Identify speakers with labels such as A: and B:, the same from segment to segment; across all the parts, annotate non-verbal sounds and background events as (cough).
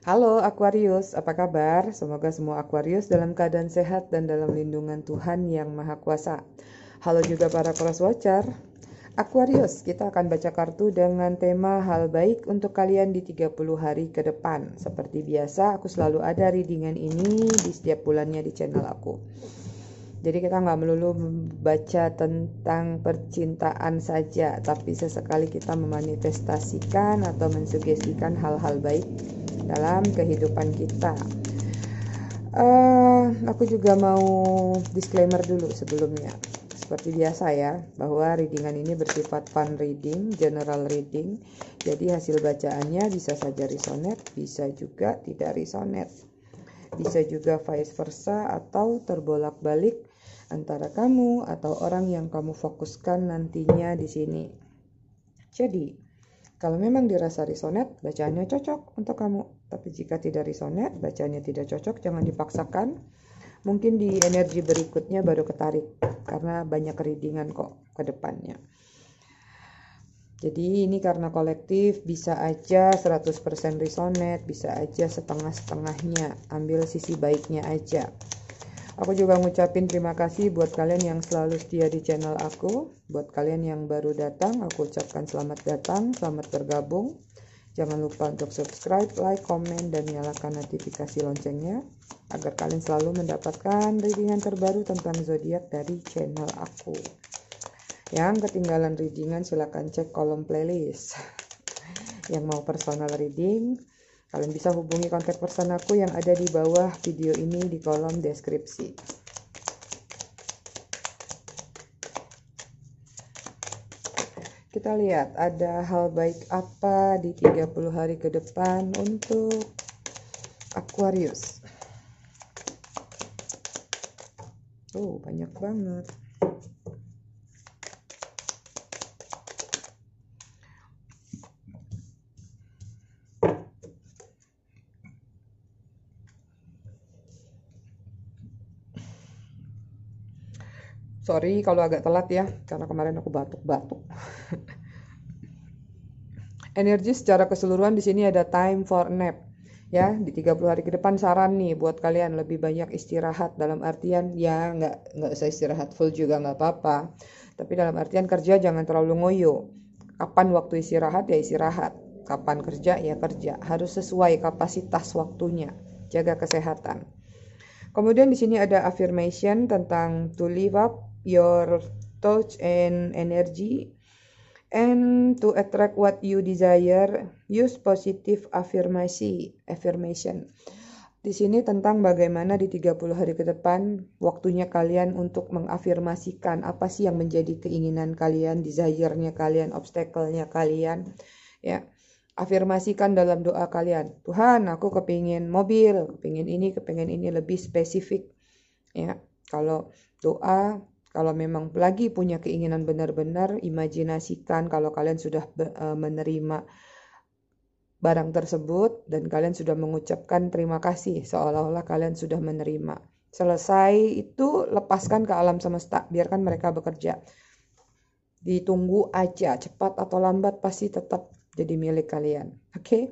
A: Halo Aquarius, apa kabar? Semoga semua Aquarius dalam keadaan sehat dan dalam lindungan Tuhan yang Maha Kuasa. Halo juga para cross watcher. Aquarius, kita akan baca kartu dengan tema hal baik untuk kalian di 30 hari ke depan. Seperti biasa, aku selalu ada readingan ini di setiap bulannya di channel aku. Jadi kita nggak melulu membaca tentang percintaan saja, tapi sesekali kita memanifestasikan atau mensugestikan hal-hal baik dalam kehidupan kita. Uh, aku juga mau disclaimer dulu sebelumnya. Seperti biasa ya, bahwa readingan ini bersifat fun reading, general reading. Jadi hasil bacaannya bisa saja risonet, bisa juga tidak risonet. Bisa juga vice versa atau terbolak-balik antara kamu atau orang yang kamu fokuskan nantinya di sini. Jadi, kalau memang dirasa risonet, bacaannya cocok untuk kamu tapi jika tidak risonet, bacanya tidak cocok, jangan dipaksakan. Mungkin di energi berikutnya baru ketarik karena banyak keritingan kok ke depannya. Jadi ini karena kolektif bisa aja 100% risonet, bisa aja setengah-setengahnya, ambil sisi baiknya aja. Aku juga ngucapin terima kasih buat kalian yang selalu setia di channel aku. Buat kalian yang baru datang, aku ucapkan selamat datang, selamat bergabung. Jangan lupa untuk subscribe, like, komen, dan nyalakan notifikasi loncengnya agar kalian selalu mendapatkan readingan terbaru tentang zodiak dari channel aku. Yang ketinggalan readingan silahkan cek kolom playlist. (laughs) Yang mau personal reading, kalian bisa hubungi kontak person aku yang ada di bawah video ini di kolom deskripsi. kita lihat ada hal baik apa di 30 hari ke depan untuk Aquarius. Oh, banyak banget. Sorry kalau agak telat ya, karena kemarin aku batuk-batuk energi secara keseluruhan di sini ada time for nap ya di 30 hari ke depan saran nih buat kalian lebih banyak istirahat dalam artian ya nggak nggak usah istirahat full juga nggak apa-apa tapi dalam artian kerja jangan terlalu ngoyo kapan waktu istirahat ya istirahat kapan kerja ya kerja harus sesuai kapasitas waktunya jaga kesehatan kemudian di sini ada affirmation tentang to live up your touch and energy And to attract what you desire, use positive affirmation. affirmation. Di sini tentang bagaimana di 30 hari ke depan waktunya kalian untuk mengafirmasikan apa sih yang menjadi keinginan kalian, desire-nya kalian, obstacle-nya kalian. Ya. Afirmasikan dalam doa kalian. Tuhan, aku kepingin mobil, kepingin ini, kepingin ini lebih spesifik. Ya. Kalau doa kalau memang lagi punya keinginan benar-benar, imajinasikan kalau kalian sudah e, menerima barang tersebut dan kalian sudah mengucapkan terima kasih seolah-olah kalian sudah menerima. Selesai itu lepaskan ke alam semesta, biarkan mereka bekerja. Ditunggu aja, cepat atau lambat pasti tetap jadi milik kalian. Oke. Okay?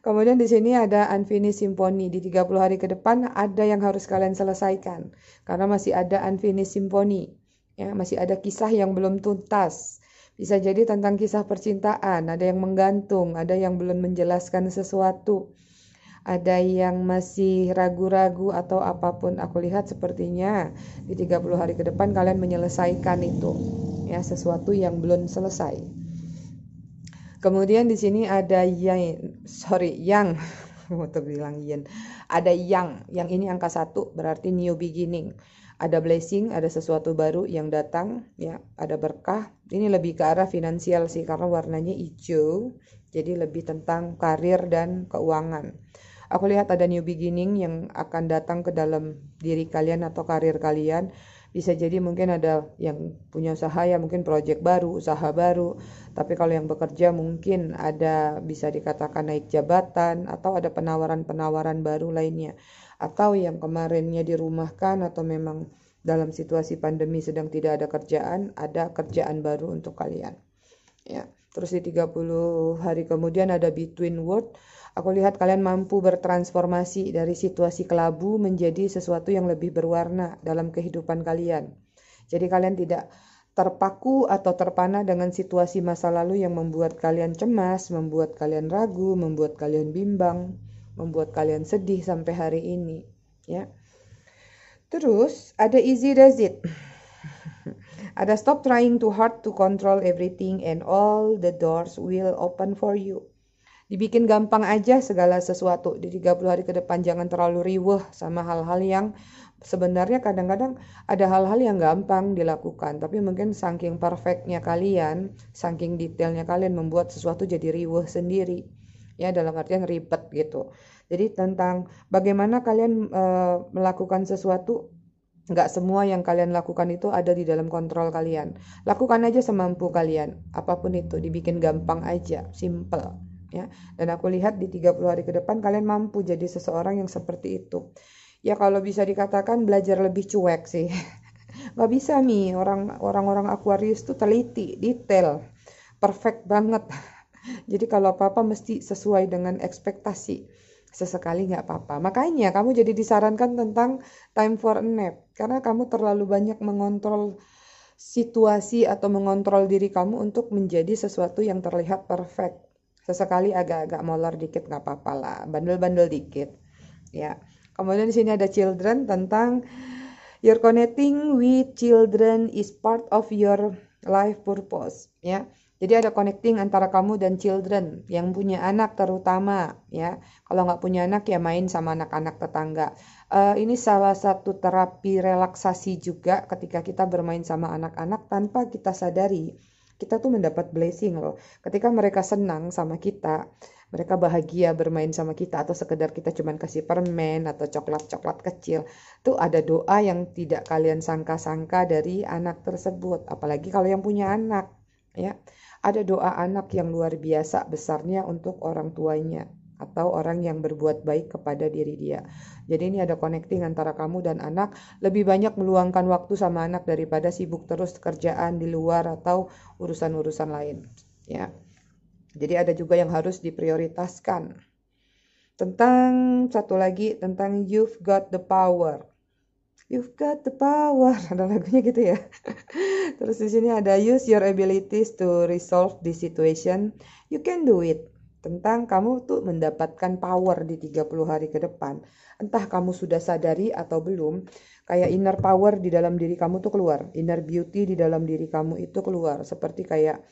A: Kemudian di sini ada unfinished symphony. Di 30 hari ke depan ada yang harus kalian selesaikan karena masih ada unfinished symphony. Ya, masih ada kisah yang belum tuntas. Bisa jadi tentang kisah percintaan, ada yang menggantung, ada yang belum menjelaskan sesuatu. Ada yang masih ragu-ragu atau apapun aku lihat sepertinya di 30 hari ke depan kalian menyelesaikan itu ya sesuatu yang belum selesai. Kemudian di sini ada yang sorry yang mau (laughs) terbilang yin. Ada yang, yang ini angka satu berarti new beginning. Ada blessing, ada sesuatu baru yang datang, ya, ada berkah. Ini lebih ke arah finansial sih karena warnanya hijau, jadi lebih tentang karir dan keuangan. Aku lihat ada new beginning yang akan datang ke dalam diri kalian atau karir kalian. Bisa jadi mungkin ada yang punya usaha ya, mungkin project baru, usaha baru, tapi kalau yang bekerja mungkin ada bisa dikatakan naik jabatan atau ada penawaran-penawaran baru lainnya. Atau yang kemarinnya dirumahkan atau memang dalam situasi pandemi sedang tidak ada kerjaan, ada kerjaan baru untuk kalian. Ya. Terus di 30 hari kemudian ada between word. Aku lihat kalian mampu bertransformasi dari situasi kelabu menjadi sesuatu yang lebih berwarna dalam kehidupan kalian. Jadi kalian tidak terpaku atau terpana dengan situasi masa lalu yang membuat kalian cemas, membuat kalian ragu, membuat kalian bimbang, membuat kalian sedih sampai hari ini, ya. Terus ada easy does it. (laughs) ada stop trying too hard to control everything and all the doors will open for you. Dibikin gampang aja segala sesuatu. Di 30 hari ke depan jangan terlalu riweh sama hal-hal yang sebenarnya kadang-kadang ada hal-hal yang gampang dilakukan, tapi mungkin saking perfectnya kalian, saking detailnya kalian membuat sesuatu jadi riuh sendiri. Ya, dalam artian ribet gitu. Jadi tentang bagaimana kalian e, melakukan sesuatu nggak semua yang kalian lakukan itu ada di dalam kontrol kalian. Lakukan aja semampu kalian, apapun itu dibikin gampang aja, simple ya. Dan aku lihat di 30 hari ke depan kalian mampu jadi seseorang yang seperti itu ya kalau bisa dikatakan belajar lebih cuek sih (laughs) nggak bisa mi orang orang orang Aquarius tuh teliti detail perfect banget (laughs) jadi kalau apa apa mesti sesuai dengan ekspektasi sesekali nggak apa-apa makanya kamu jadi disarankan tentang time for a nap karena kamu terlalu banyak mengontrol situasi atau mengontrol diri kamu untuk menjadi sesuatu yang terlihat perfect sesekali agak-agak molor dikit nggak apa-apa lah bandel-bandel dikit ya Kemudian di sini ada children tentang your connecting with children is part of your life purpose ya. Jadi ada connecting antara kamu dan children yang punya anak terutama ya. Kalau nggak punya anak ya main sama anak-anak tetangga. Uh, ini salah satu terapi relaksasi juga ketika kita bermain sama anak-anak tanpa kita sadari kita tuh mendapat blessing loh. Ketika mereka senang sama kita, mereka bahagia bermain sama kita atau sekedar kita cuman kasih permen atau coklat-coklat kecil tuh ada doa yang tidak kalian sangka-sangka dari anak tersebut apalagi kalau yang punya anak ya ada doa anak yang luar biasa besarnya untuk orang tuanya atau orang yang berbuat baik kepada diri dia. Jadi ini ada connecting antara kamu dan anak, lebih banyak meluangkan waktu sama anak daripada sibuk terus kerjaan di luar atau urusan-urusan lain, ya. Jadi ada juga yang harus diprioritaskan. Tentang satu lagi tentang You've Got the Power. You've got the power, (laughs) ada lagunya gitu ya. (laughs) Terus di sini ada use your abilities to resolve the situation. You can do it. Tentang kamu tuh mendapatkan power di 30 hari ke depan. Entah kamu sudah sadari atau belum, kayak inner power di dalam diri kamu tuh keluar. Inner beauty di dalam diri kamu itu keluar. Seperti kayak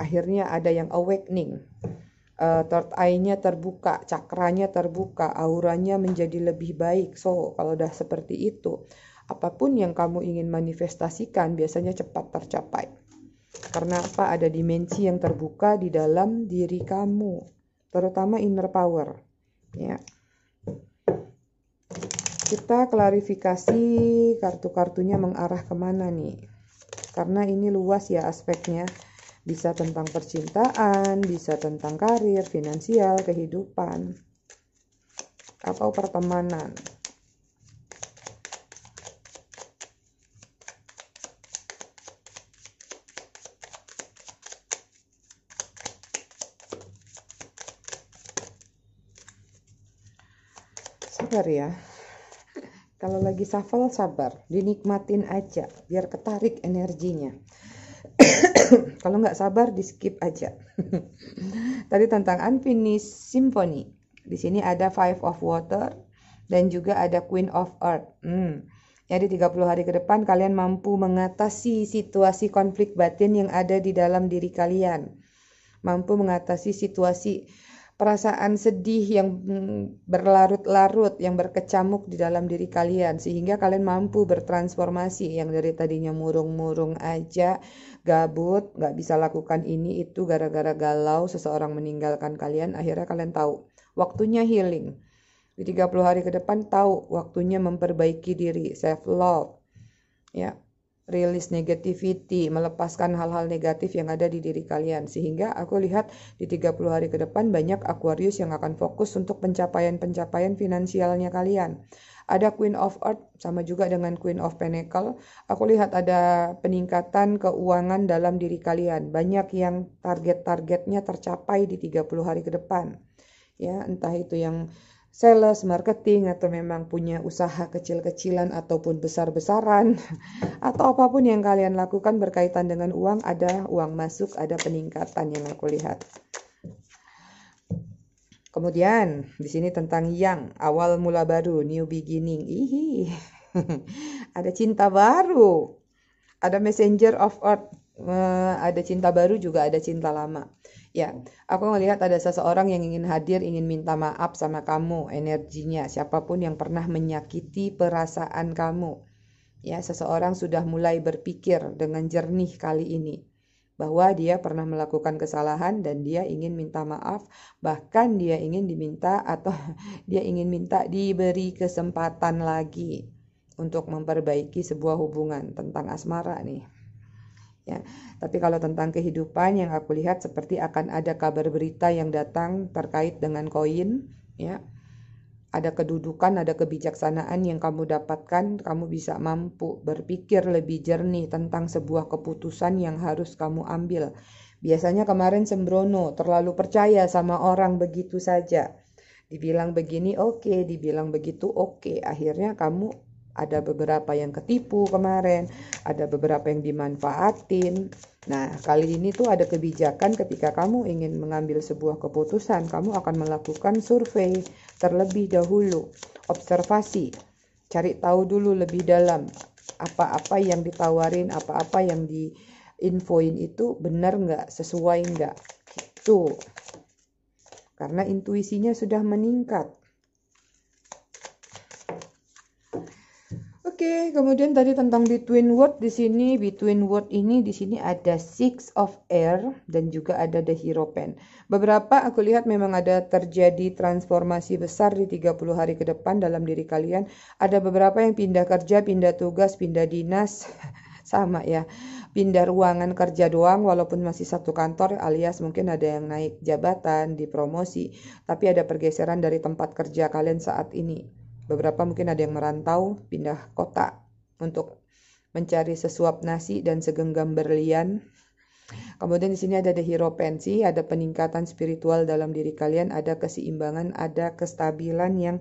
A: akhirnya ada yang awakening uh, third eye-nya terbuka, cakranya terbuka, auranya menjadi lebih baik. So, kalau udah seperti itu, apapun yang kamu ingin manifestasikan biasanya cepat tercapai. Karena apa? Ada dimensi yang terbuka di dalam diri kamu, terutama inner power, ya. Kita klarifikasi kartu-kartunya mengarah kemana nih? Karena ini luas ya aspeknya bisa tentang percintaan, bisa tentang karir, finansial, kehidupan, atau pertemanan. Sabar ya. Kalau lagi shuffle sabar, dinikmatin aja biar ketarik energinya. (laughs) Kalau nggak sabar di skip aja. (laughs) Tadi tentang unfinished symphony. Di sini ada Five of Water dan juga ada Queen of Earth. Hmm. jadi 30 hari ke depan kalian mampu mengatasi situasi konflik batin yang ada di dalam diri kalian. Mampu mengatasi situasi perasaan sedih yang mm, berlarut-larut, yang berkecamuk di dalam diri kalian, sehingga kalian mampu bertransformasi yang dari tadinya murung-murung aja, gabut, gak bisa lakukan ini itu gara-gara galau seseorang meninggalkan kalian, akhirnya kalian tahu waktunya healing. Di 30 hari ke depan tahu waktunya memperbaiki diri, self love. Ya, rilis negativity, melepaskan hal-hal negatif yang ada di diri kalian. Sehingga aku lihat di 30 hari ke depan banyak Aquarius yang akan fokus untuk pencapaian-pencapaian finansialnya kalian. Ada Queen of Earth sama juga dengan Queen of Pentacle. Aku lihat ada peningkatan keuangan dalam diri kalian. Banyak yang target-targetnya tercapai di 30 hari ke depan. Ya, entah itu yang sales, marketing, atau memang punya usaha kecil-kecilan ataupun besar-besaran, (laughs) atau apapun yang kalian lakukan berkaitan dengan uang, ada uang masuk, ada peningkatan yang aku lihat. Kemudian di sini tentang yang awal mula baru, new beginning. Ihi. (laughs) ada cinta baru. Ada messenger of earth. Eh, ada cinta baru juga ada cinta lama. Ya, gitu. aku melihat ada seseorang yang ingin hadir, ingin minta maaf sama kamu, energinya, siapapun yang pernah menyakiti perasaan kamu. Ya, seseorang sudah mulai berpikir dengan jernih kali ini bahwa dia pernah melakukan kesalahan dan dia ingin minta maaf, bahkan dia ingin diminta atau (laughs) dia ingin minta diberi kesempatan lagi untuk memperbaiki sebuah hubungan tentang asmara nih ya. Tapi kalau tentang kehidupan yang aku lihat seperti akan ada kabar berita yang datang terkait dengan koin ya. Ada kedudukan, ada kebijaksanaan yang kamu dapatkan, kamu bisa mampu berpikir lebih jernih tentang sebuah keputusan yang harus kamu ambil. Biasanya kemarin sembrono, terlalu percaya sama orang begitu saja. Dibilang begini oke, okay. dibilang begitu oke. Okay. Akhirnya kamu ada beberapa yang ketipu kemarin, ada beberapa yang dimanfaatin. Nah, kali ini tuh ada kebijakan ketika kamu ingin mengambil sebuah keputusan, kamu akan melakukan survei terlebih dahulu, observasi, cari tahu dulu lebih dalam apa-apa yang ditawarin, apa-apa yang diinfoin itu benar nggak, sesuai nggak, gitu. Karena intuisinya sudah meningkat, Oke, okay, kemudian tadi tentang between word di sini, between word ini di sini ada six of air dan juga ada the hero pen. Beberapa aku lihat memang ada terjadi transformasi besar di 30 hari ke depan dalam diri kalian. Ada beberapa yang pindah kerja, pindah tugas, pindah dinas, (laughs) sama ya. Pindah ruangan kerja doang walaupun masih satu kantor alias mungkin ada yang naik jabatan, dipromosi, tapi ada pergeseran dari tempat kerja kalian saat ini Beberapa mungkin ada yang merantau, pindah kota untuk mencari sesuap nasi dan segenggam berlian. Kemudian di sini ada hero pensi, ada peningkatan spiritual dalam diri kalian, ada keseimbangan, ada kestabilan yang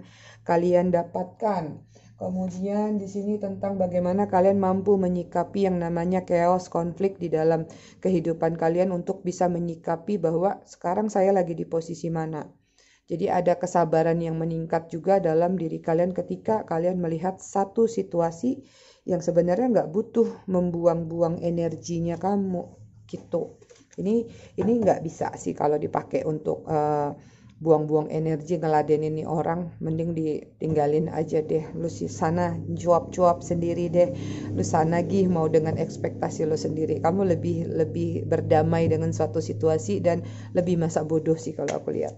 A: kalian dapatkan. Kemudian di sini tentang bagaimana kalian mampu menyikapi yang namanya chaos konflik di dalam kehidupan kalian untuk bisa menyikapi bahwa sekarang saya lagi di posisi mana. Jadi ada kesabaran yang meningkat juga dalam diri kalian ketika kalian melihat satu situasi yang sebenarnya nggak butuh membuang-buang energinya kamu gitu. Ini ini nggak bisa sih kalau dipakai untuk buang eh, buang-buang energi ngeladenin ini orang mending ditinggalin aja deh lu sih sana cuap-cuap sendiri deh lu sana gih mau dengan ekspektasi lu sendiri kamu lebih lebih berdamai dengan suatu situasi dan lebih masa bodoh sih kalau aku lihat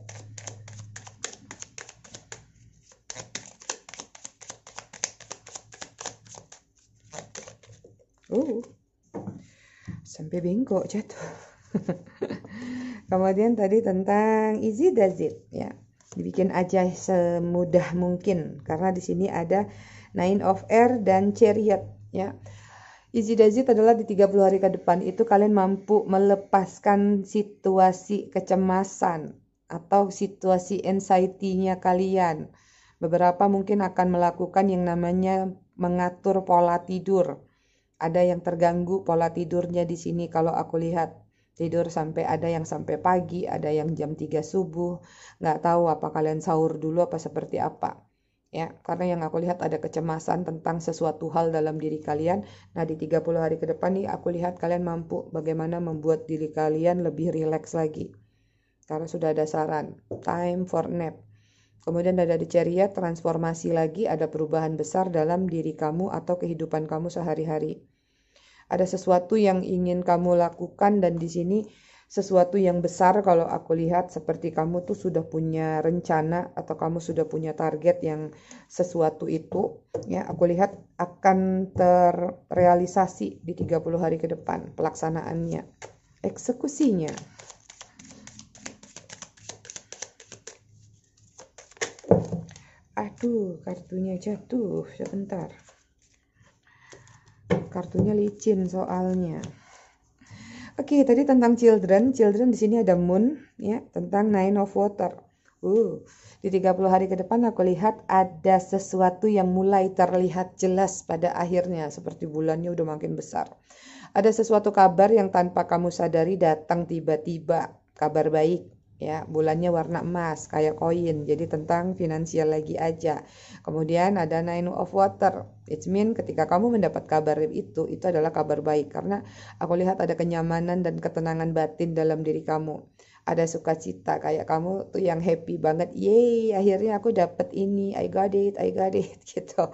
A: sampai bengkok jatuh kemudian tadi tentang easy does it ya dibikin aja semudah mungkin karena di sini ada nine of air dan chariot ya Easy it adalah di 30 hari ke depan itu kalian mampu melepaskan situasi kecemasan atau situasi anxiety-nya kalian. Beberapa mungkin akan melakukan yang namanya mengatur pola tidur ada yang terganggu pola tidurnya di sini kalau aku lihat tidur sampai ada yang sampai pagi, ada yang jam 3 subuh, nggak tahu apa kalian sahur dulu apa seperti apa. Ya, karena yang aku lihat ada kecemasan tentang sesuatu hal dalam diri kalian. Nah, di 30 hari ke depan nih aku lihat kalian mampu bagaimana membuat diri kalian lebih rileks lagi. Karena sudah ada saran, time for nap. Kemudian ada di ceria transformasi lagi, ada perubahan besar dalam diri kamu atau kehidupan kamu sehari-hari ada sesuatu yang ingin kamu lakukan dan di sini sesuatu yang besar kalau aku lihat seperti kamu tuh sudah punya rencana atau kamu sudah punya target yang sesuatu itu ya aku lihat akan terrealisasi di 30 hari ke depan pelaksanaannya eksekusinya aduh kartunya jatuh sebentar kartunya licin soalnya. Oke, okay, tadi tentang children. Children di sini ada moon ya, tentang nine of water. Uh, di 30 hari ke depan aku lihat ada sesuatu yang mulai terlihat jelas pada akhirnya seperti bulannya udah makin besar. Ada sesuatu kabar yang tanpa kamu sadari datang tiba-tiba, kabar baik ya bulannya warna emas kayak koin jadi tentang finansial lagi aja kemudian ada nine of water it mean ketika kamu mendapat kabar itu itu adalah kabar baik karena aku lihat ada kenyamanan dan ketenangan batin dalam diri kamu ada sukacita kayak kamu tuh yang happy banget yay akhirnya aku dapat ini I got it I got it (laughs) gitu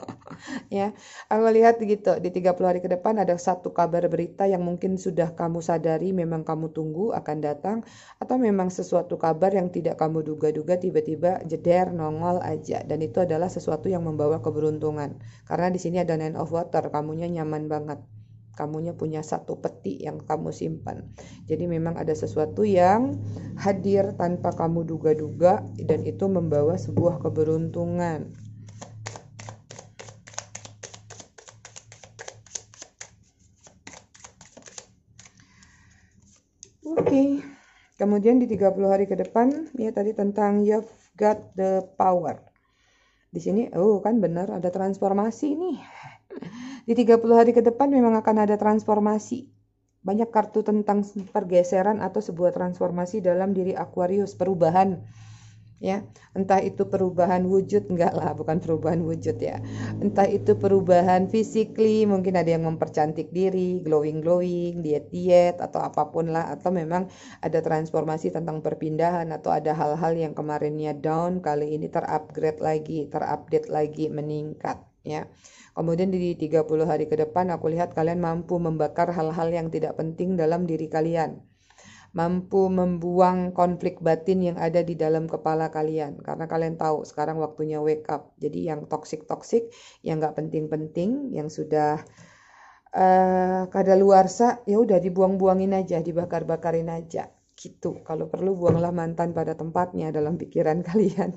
A: ya aku lihat gitu di 30 hari ke depan ada satu kabar berita yang mungkin sudah kamu sadari memang kamu tunggu akan datang atau memang sesuatu kabar yang tidak kamu duga-duga tiba-tiba jeder nongol aja dan itu adalah sesuatu yang membawa keberuntungan karena di sini ada nine of water kamunya nyaman banget kamunya punya satu peti yang kamu simpan. Jadi memang ada sesuatu yang hadir tanpa kamu duga-duga dan itu membawa sebuah keberuntungan. Oke. Okay. Kemudian di 30 hari ke depan ya tadi tentang you've got the power. Di sini oh kan benar ada transformasi nih. Di 30 hari ke depan memang akan ada transformasi. Banyak kartu tentang pergeseran atau sebuah transformasi dalam diri Aquarius, perubahan ya entah itu perubahan wujud enggak lah bukan perubahan wujud ya entah itu perubahan physically mungkin ada yang mempercantik diri glowing glowing diet diet atau apapun lah atau memang ada transformasi tentang perpindahan atau ada hal-hal yang kemarinnya down kali ini terupgrade lagi terupdate lagi meningkat ya. Kemudian di 30 hari ke depan aku lihat kalian mampu membakar hal-hal yang tidak penting dalam diri kalian. Mampu membuang konflik batin yang ada di dalam kepala kalian karena kalian tahu sekarang waktunya wake up. Jadi yang toksik-toksik, yang nggak penting-penting, yang sudah uh, eh, luar ya udah dibuang-buangin aja, dibakar-bakarin aja gitu kalau perlu buanglah mantan pada tempatnya dalam pikiran (laughs) kalian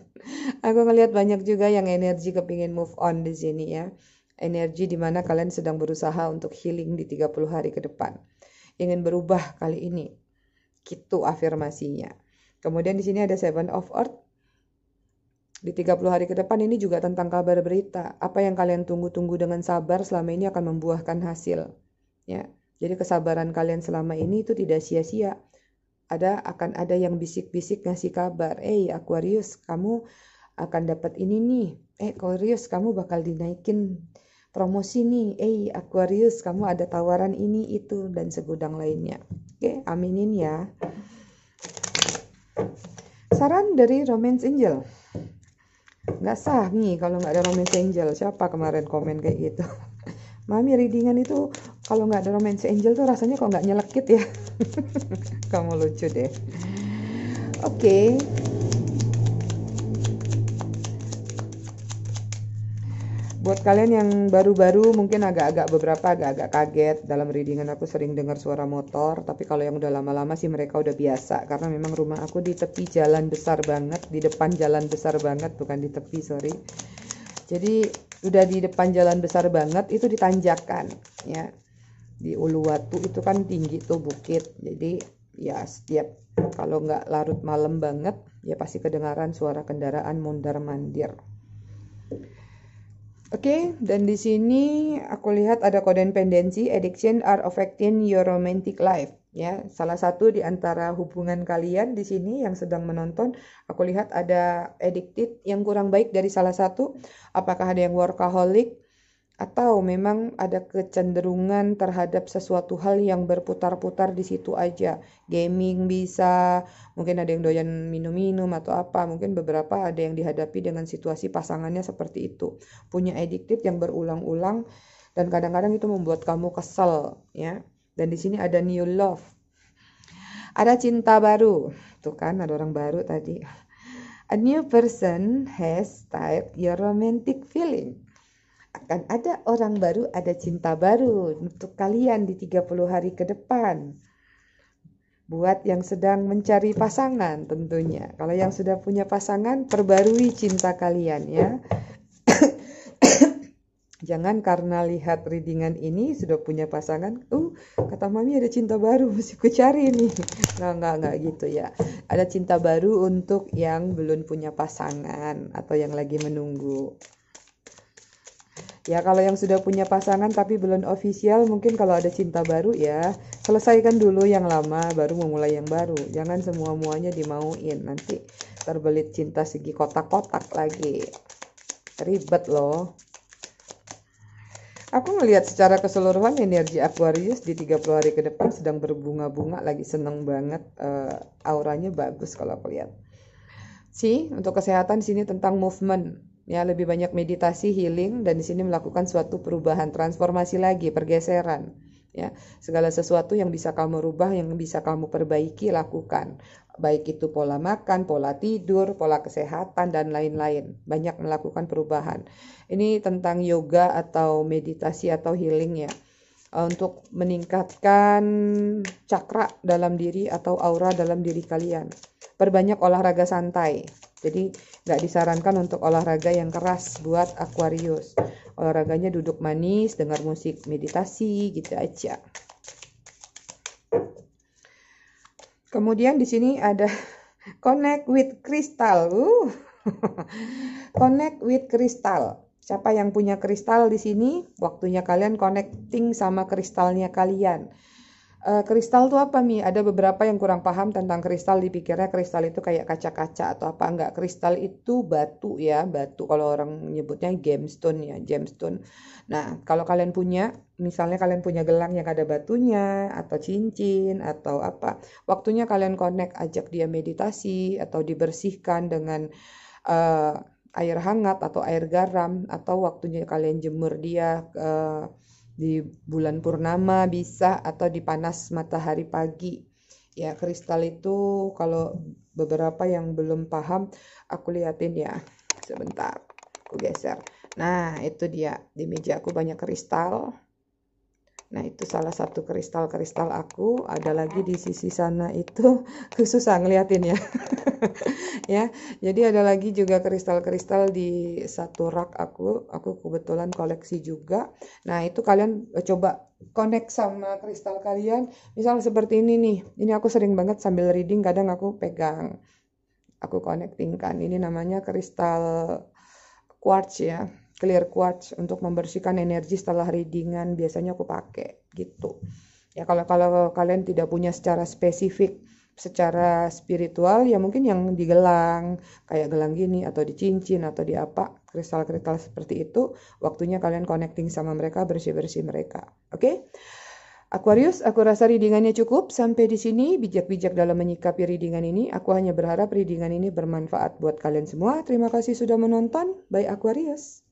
A: aku ngelihat banyak juga yang energi kepingin move on di sini ya energi dimana kalian sedang berusaha untuk healing di 30 hari ke depan ingin berubah kali ini gitu afirmasinya kemudian di sini ada seven of earth di 30 hari ke depan ini juga tentang kabar berita apa yang kalian tunggu-tunggu dengan sabar selama ini akan membuahkan hasil ya jadi kesabaran kalian selama ini itu tidak sia-sia ada akan ada yang bisik-bisik ngasih kabar, "Eh, Aquarius, kamu akan dapat ini nih. Eh, Aquarius, kamu bakal dinaikin promosi nih. Eh, Aquarius, kamu ada tawaran ini itu dan segudang lainnya." Oke, aminin ya. Saran dari Romance Angel. Nggak sah nih kalau nggak ada Romance Angel. Siapa kemarin komen kayak gitu? (laughs) Mami readingan itu kalau nggak ada romance angel tuh rasanya kok nggak nyelekit ya (laughs) kamu lucu deh oke okay. buat kalian yang baru-baru mungkin agak-agak beberapa agak-agak kaget dalam readingan aku sering dengar suara motor tapi kalau yang udah lama-lama sih mereka udah biasa karena memang rumah aku di tepi jalan besar banget di depan jalan besar banget bukan di tepi sorry jadi udah di depan jalan besar banget itu ditanjakan ya di Uluwatu itu kan tinggi tuh bukit jadi ya setiap kalau nggak larut malam banget ya pasti kedengaran suara kendaraan mundar mandir Oke, okay, dan di sini aku lihat ada kode pendensi addiction are affecting your romantic life. Ya, salah satu di antara hubungan kalian di sini yang sedang menonton, aku lihat ada addicted yang kurang baik dari salah satu. Apakah ada yang workaholic, atau memang ada kecenderungan terhadap sesuatu hal yang berputar-putar di situ aja. Gaming bisa, mungkin ada yang doyan minum-minum atau apa, mungkin beberapa ada yang dihadapi dengan situasi pasangannya seperti itu. Punya addiktif yang berulang-ulang dan kadang-kadang itu membuat kamu kesel, ya. Dan di sini ada new love. Ada cinta baru. Tuh kan ada orang baru tadi. A new person has type your romantic feeling akan ada orang baru, ada cinta baru untuk kalian di 30 hari ke depan. Buat yang sedang mencari pasangan tentunya. Kalau yang sudah punya pasangan, perbarui cinta kalian ya. (coughs) Jangan karena lihat readingan ini sudah punya pasangan, uh kata mami ada cinta baru mesti ku cari nih. (laughs) Nah, nggak nggak gitu ya. Ada cinta baru untuk yang belum punya pasangan atau yang lagi menunggu. Ya kalau yang sudah punya pasangan tapi belum official mungkin kalau ada cinta baru ya selesaikan dulu yang lama baru memulai yang baru. Jangan semua muanya dimauin nanti terbelit cinta segi kotak-kotak lagi. Ribet loh. Aku melihat secara keseluruhan energi Aquarius di 30 hari ke depan sedang berbunga-bunga lagi seneng banget uh, auranya bagus kalau aku lihat. Sih, untuk kesehatan sini tentang movement ya lebih banyak meditasi healing dan di sini melakukan suatu perubahan transformasi lagi pergeseran ya segala sesuatu yang bisa kamu rubah yang bisa kamu perbaiki lakukan baik itu pola makan pola tidur pola kesehatan dan lain-lain banyak melakukan perubahan ini tentang yoga atau meditasi atau healing ya Eh, untuk meningkatkan cakra dalam diri atau aura dalam diri kalian. Perbanyak olahraga santai. Jadi nggak disarankan untuk olahraga yang keras buat Aquarius. Olahraganya duduk manis, dengar musik meditasi gitu aja. Kemudian di sini ada (laughs) connect with crystal. Uh. (laughs) connect with crystal. Siapa yang punya kristal di sini, waktunya kalian connecting sama kristalnya kalian. Uh, kristal tuh apa Mi? Ada beberapa yang kurang paham tentang kristal, dipikirnya kristal itu kayak kaca-kaca atau apa enggak. Kristal itu batu ya, batu kalau orang menyebutnya gemstone ya, gemstone. Nah, kalau kalian punya, misalnya kalian punya gelang yang ada batunya atau cincin atau apa, waktunya kalian connect ajak dia meditasi atau dibersihkan dengan uh, air hangat atau air garam atau waktunya kalian jemur dia ke eh, di bulan purnama bisa atau di panas matahari pagi ya kristal itu kalau beberapa yang belum paham aku liatin ya sebentar aku geser nah itu dia di meja aku banyak kristal Nah, itu salah satu kristal-kristal aku. Ada lagi di sisi sana itu (laughs) susah ngeliatin ya. (laughs) ya. Jadi ada lagi juga kristal-kristal di satu rak aku. Aku kebetulan koleksi juga. Nah, itu kalian eh, coba connect sama kristal kalian. Misal seperti ini nih. Ini aku sering banget sambil reading kadang aku pegang. Aku connecting kan. Ini namanya kristal quartz ya clear quartz untuk membersihkan energi setelah readingan biasanya aku pakai gitu ya kalau kalau kalian tidak punya secara spesifik secara spiritual ya mungkin yang digelang kayak gelang gini atau di cincin atau di apa kristal-kristal seperti itu waktunya kalian connecting sama mereka bersih-bersih mereka oke okay? Aquarius, aku rasa readingannya cukup. Sampai di sini, bijak-bijak dalam menyikapi readingan ini. Aku hanya berharap readingan ini bermanfaat buat kalian semua. Terima kasih sudah menonton. Bye Aquarius.